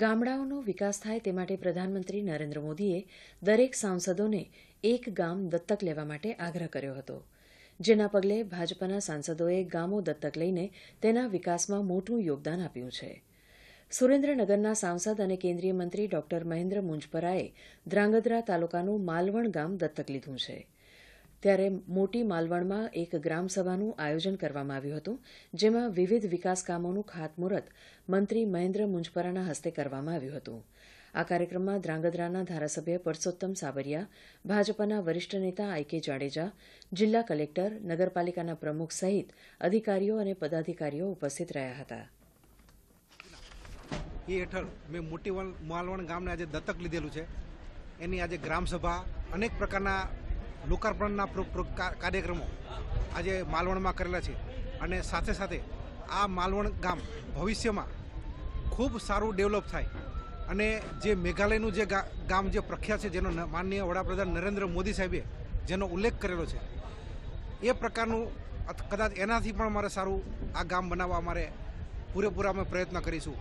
ગામડાઓનો વિકાસ થાય તે માટે પ્રધાનમંત્રી નરેન્દ્ર મોદીએ દરેક સાંસદોને એક ગામ દત્તક લેવા માટે આગ્રહ કર્યો હતો જેના પગલે ભાજપાના સાંસદોએ ગામો દત્તક લઈને તેના વિકાસમાં મોટું યોગદાન આપ્યું છે સુરેન્દ્રનગરના સાંસદ અને કેન્દ્રીય મંત્રી ડોક્ટર મહેન્દ્ર મુંજપરાએ ધ્રાંગધ્રા તાલુકાનું માલવણ ગામ દત્તક લીધું છે ત્યારે મોટી માલવણમાં એક ગ્રામસભાનું આયોજન કરવામાં આવ્યું હતું જેમાં વિવિધ વિકાસકામોનું કામોનું ખાતમુહૂર્ત મંત્રી મહેન્દ્ર મુંજપરાના હસ્તે કરવામાં આવ્યું હતું આ કાર્યક્રમમાં ધ્રાંગધ્રાના ધારાસભ્ય પરસોત્તમ સાબરિયા ભાજપાના વરિષ્ઠ નેતા આઈ કે જાડેજા જિલ્લા કલેક્ટર નગરપાલિકાના પ્રમુખ સહિત અધિકારીઓ અને પદાધિકારીઓ ઉપસ્થિત રહ્યા હતા એ હેઠળ મેં મોટી માલવણ ગામને આજે દત્તક લીધેલું છે એની આજે ગ્રામસભા અનેક પ્રકારના લોકાર્પણના કાર્યક્રમો આજે માલવણમાં કરેલા છે અને સાથે સાથે આ માલવણ ગામ ભવિષ્યમાં ખૂબ સારું ડેવલપ થાય અને જે મેઘાલયનું જે ગામ જે પ્રખ્યાત છે જેનો માનનીય વડાપ્રધાન નરેન્દ્ર મોદી સાહેબે જેનો ઉલ્લેખ કરેલો છે એ પ્રકારનું કદાચ એનાથી પણ મારે સારું આ ગામ બનાવવા અમારે પૂરેપૂરા અમે પ્રયત્ન કરીશું